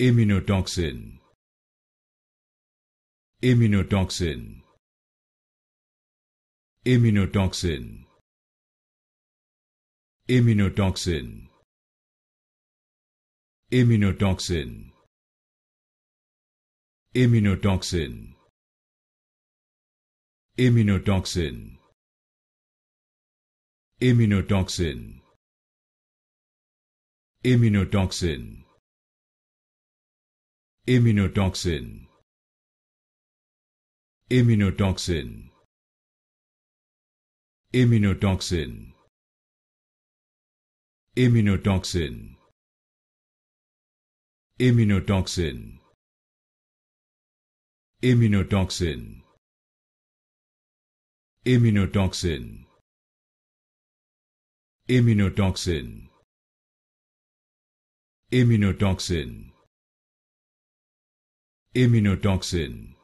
Immunotoxin. Immunotoxin. Immunotoxin. Immunotoxin. Immunotoxin. Immunotoxin. Immunotoxin. Immunotoxin. Immunotoxin. Immunotoxin. Immunotoxin. Immunotoxin. Immunotoxin. Immunotoxin. Immunotoxin. Immunotoxin. Immunotoxin. immunodoxin immunotoxin